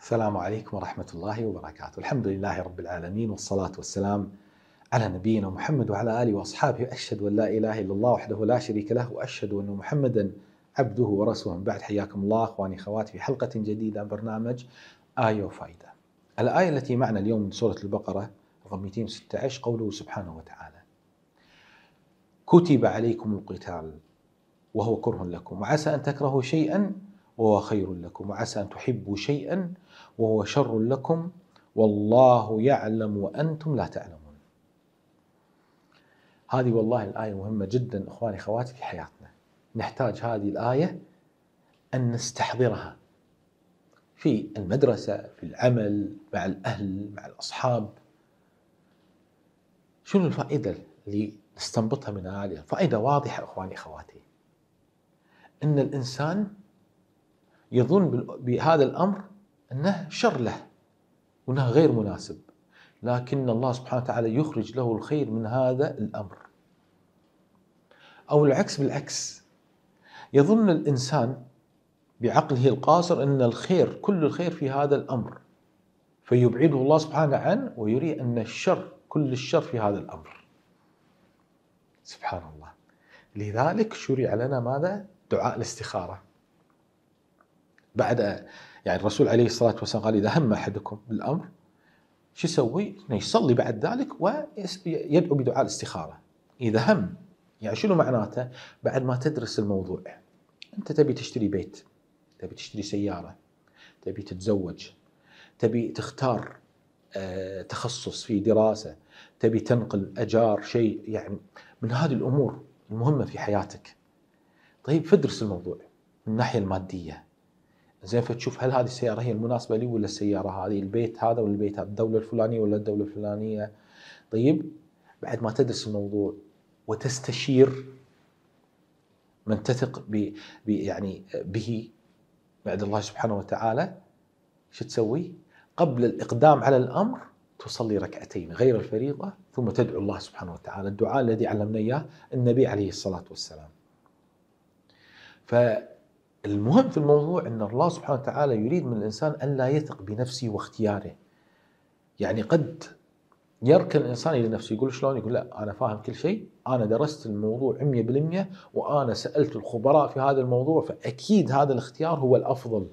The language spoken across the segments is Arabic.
السلام عليكم ورحمة الله وبركاته الحمد لله رب العالمين والصلاة والسلام على نبينا محمد وعلى آله وأصحابه أشهد أن لا إله إلا الله وحده لا شريك له وأشهد أن محمدا عبده ورسوله من بعد حياكم الله أخواني أخواتي في حلقة جديدة من برنامج آية وفائدة الآية التي معنا اليوم من سورة البقرة رقم 216 قوله سبحانه وتعالى كتب عليكم القتال وهو كره لكم وعسى أن تكرهوا شيئا وهو خير لكم وعسى أن تحبوا شيئا وهو شر لكم والله يعلم وأنتم لا تعلمون هذه والله الآية مهمة جدا إخواني أخواتي في حياتنا نحتاج هذه الآية أن نستحضرها في المدرسة في العمل مع الأهل مع الأصحاب شنو الفائدة اللي نستنبطها من هذه الفائدة واضحة إخواني أخواتي أن الإنسان يظن بهذا الأمر أنه شر له وأنه غير مناسب لكن الله سبحانه وتعالى يخرج له الخير من هذا الأمر أو العكس بالعكس يظن الإنسان بعقله القاصر أن الخير كل الخير في هذا الأمر فيبعده الله سبحانه عنه ويري أن الشر كل الشر في هذا الأمر سبحان الله لذلك شرع لنا ماذا؟ دعاء الاستخارة بعد يعني الرسول عليه الصلاه والسلام قال اذا هم احدكم الأمر شو يسوي؟ يصلي بعد ذلك ويدعو بدعاء الاستخاره. اذا هم يعني شنو معناته؟ بعد ما تدرس الموضوع انت تبي تشتري بيت، تبي تشتري سياره، تبي تتزوج، تبي تختار آه، تخصص في دراسه، تبي تنقل اجار شيء يعني من هذه الامور المهمه في حياتك. طيب فدرس الموضوع من الناحيه الماديه، زين فتشوف هل هذه السياره هي المناسبه لي ولا السياره هذه البيت هذا ولا البيت هذا الدوله الفلانيه ولا الدوله الفلانيه طيب بعد ما تدرس الموضوع وتستشير من تثق ب يعني به بعد الله سبحانه وتعالى شو تسوي؟ قبل الاقدام على الامر تصلي ركعتين غير الفريضه ثم تدعو الله سبحانه وتعالى الدعاء الذي علمنا اياه النبي عليه الصلاه والسلام. ف المهم في الموضوع أن الله سبحانه وتعالى يريد من الإنسان أن لا يثق بنفسه واختياره يعني قد يركن الانسان الى نفسه يقول شلون؟ يقول لا انا فاهم كل شيء، انا درست الموضوع 100% وانا سالت الخبراء في هذا الموضوع فاكيد هذا الاختيار هو الافضل.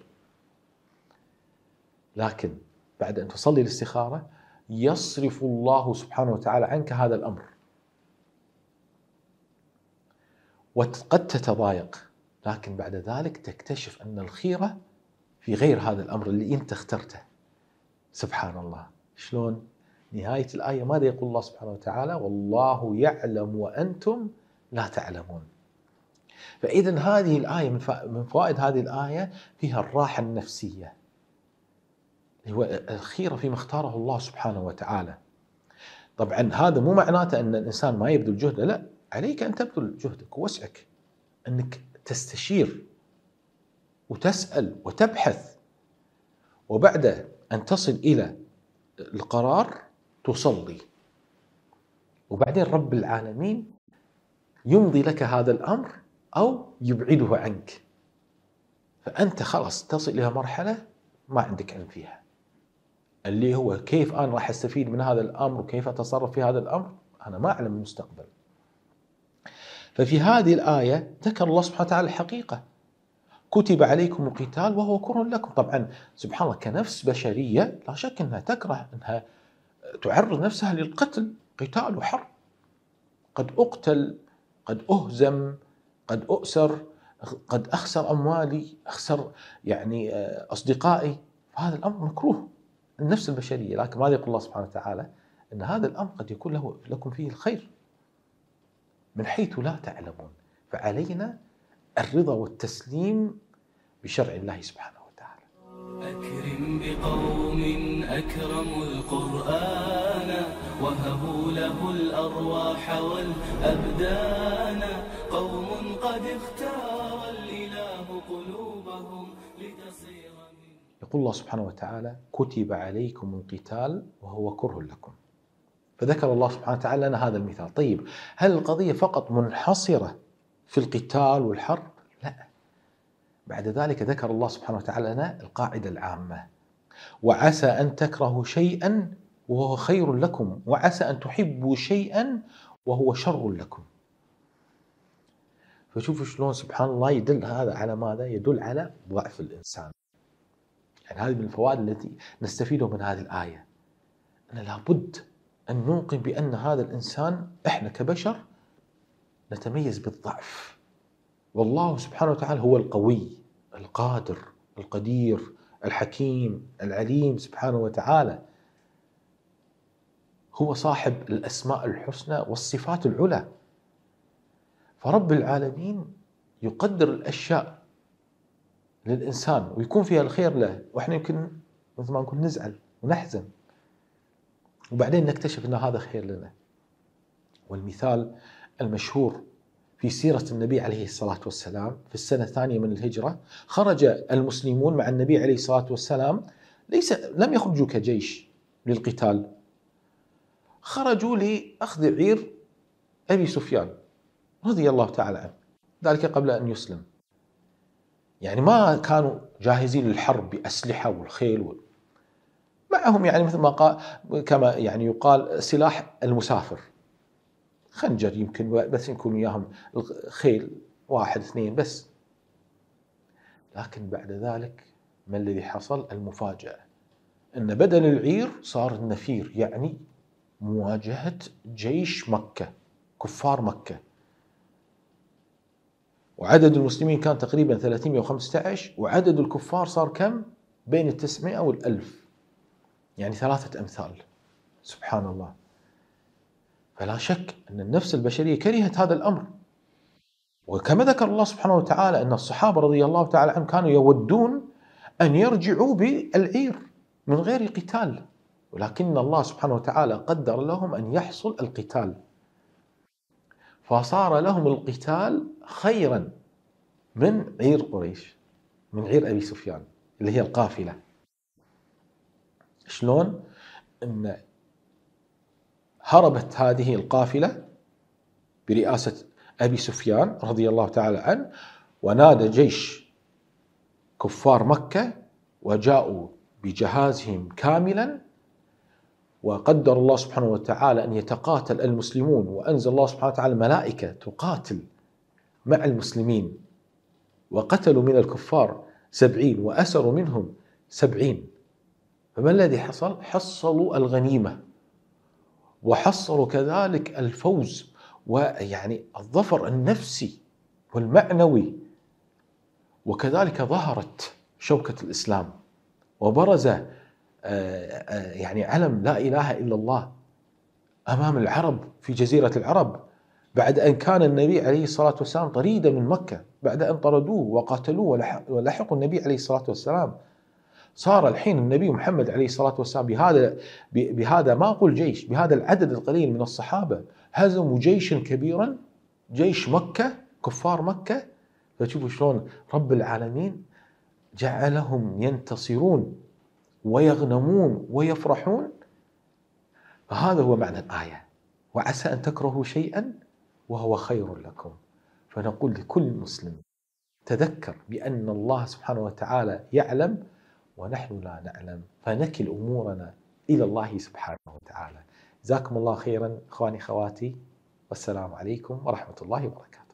لكن بعد ان تصلي الاستخاره يصرف الله سبحانه وتعالى عنك هذا الامر. وقد تتضايق لكن بعد ذلك تكتشف أن الخيرة في غير هذا الأمر اللي أنت اخترته سبحان الله شلون نهاية الآية ماذا يقول الله سبحانه وتعالى والله يعلم وأنتم لا تعلمون فإذا هذه الآية من فوائد هذه الآية فيها الراحة النفسية هو الخيرة فيما اختاره الله سبحانه وتعالى طبعا هذا مو معناته أن الإنسان ما يبذل جهده لا عليك أن تبذل جهدك ووسعك أنك تستشير وتسأل وتبحث وبعد أن تصل إلى القرار تصلي وبعدين رب العالمين يمضي لك هذا الأمر أو يبعده عنك فأنت خلاص تصل إلى مرحلة ما عندك علم فيها اللي هو كيف أنا راح أستفيد من هذا الأمر وكيف أتصرف في هذا الأمر أنا ما أعلم المستقبل ففي هذه الآية ذكر الله سبحانه وتعالى الحقيقة كتب عليكم القتال وهو كره لكم طبعا سبحان الله كنفس بشرية لا شك أنها تكره أنها تعرض نفسها للقتل قتال وحرب قد أقتل قد أهزم قد أؤسر قد أخسر أموالي أخسر يعني آه، أصدقائي هذا الأمر مكروه النفس البشرية لكن ماذا يقول الله سبحانه وتعالى أن هذا الأمر قد يكون له لكم فيه الخير من حيث لا تعلمون فعلينا الرضا والتسليم بشرع الله سبحانه وتعالى أكرم بقوم أكرموا القرآن وهبوا له الأرواح والأبدان قوم قد اختار الإله قلوبهم لتصير يقول الله سبحانه وتعالى كتب عليكم القتال وهو كره لكم فذكر الله سبحانه وتعالى لنا هذا المثال طيب هل القضية فقط منحصرة في القتال والحرب لا بعد ذلك ذكر الله سبحانه وتعالى لنا القاعدة العامة وعسى أن تكرهوا شيئا وهو خير لكم وعسى أن تحبوا شيئا وهو شر لكم فشوفوا شلون سبحان الله يدل هذا على ماذا؟ يدل على ضعف الإنسان يعني هذه من الفوائد التي نستفيدها من هذه الآية أن لابد أن نوقن بأن هذا الإنسان إحنا كبشر نتميز بالضعف والله سبحانه وتعالى هو القوي القادر القدير الحكيم العليم سبحانه وتعالى هو صاحب الأسماء الحسنى والصفات العلى فرب العالمين يقدر الأشياء للإنسان ويكون فيها الخير له وإحنا يمكن مثل ما نقول نزعل ونحزن وبعدين نكتشف ان هذا خير لنا والمثال المشهور في سيرة النبي عليه الصلاة والسلام في السنة الثانية من الهجرة خرج المسلمون مع النبي عليه الصلاة والسلام ليس لم يخرجوا كجيش للقتال خرجوا لأخذ عير أبي سفيان رضي الله تعالى عنه ذلك قبل أن يسلم يعني ما كانوا جاهزين للحرب بأسلحة والخيل معهم يعني مثل ما قال كما يعني يقال سلاح المسافر خنجر يمكن بس يكون وياهم خيل واحد اثنين بس لكن بعد ذلك ما الذي حصل المفاجأة أن بدل العير صار النفير يعني مواجهة جيش مكة كفار مكة وعدد المسلمين كان تقريبا 315 وعدد الكفار صار كم؟ بين 900 والألف يعني ثلاثة أمثال سبحان الله فلا شك أن النفس البشرية كرهت هذا الأمر وكما ذكر الله سبحانه وتعالى أن الصحابة رضي الله تعالى عنهم كانوا يودون أن يرجعوا بالعير من غير قتال ولكن الله سبحانه وتعالى قدر لهم أن يحصل القتال فصار لهم القتال خيرا من عير قريش من عير أبي سفيان اللي هي القافلة شلون؟ ان هربت هذه القافله برئاسه ابي سفيان رضي الله تعالى عنه ونادى جيش كفار مكه وجاءوا بجهازهم كاملا وقدر الله سبحانه وتعالى ان يتقاتل المسلمون وانزل الله سبحانه وتعالى ملائكه تقاتل مع المسلمين وقتلوا من الكفار سبعين وأسروا منهم سبعين فما الذي حصل؟ حصلوا الغنيمة وحصلوا كذلك الفوز ويعني الظفر النفسي والمعنوي وكذلك ظهرت شوكة الإسلام وبرز آه، آه، يعني علم لا إله إلا الله أمام العرب في جزيرة العرب بعد أن كان النبي عليه الصلاة والسلام طريدا من مكة بعد أن طردوه وقاتلوه ولحقوا النبي عليه الصلاة والسلام صار الحين النبي محمد عليه الصلاة والسلام بهذا بهذا ما أقول جيش بهذا العدد القليل من الصحابة هزموا جيشا كبيرا جيش مكة كفار مكة فتشوفوا شلون رب العالمين جعلهم ينتصرون ويغنمون ويفرحون فهذا هو معنى الآية وعسى أن تكرهوا شيئا وهو خير لكم فنقول لكل مسلم تذكر بأن الله سبحانه وتعالى يعلم ونحن لا نعلم فنكل أمورنا إلى الله سبحانه وتعالى جزاكم الله خيرا إخواني خواتي والسلام عليكم ورحمة الله وبركاته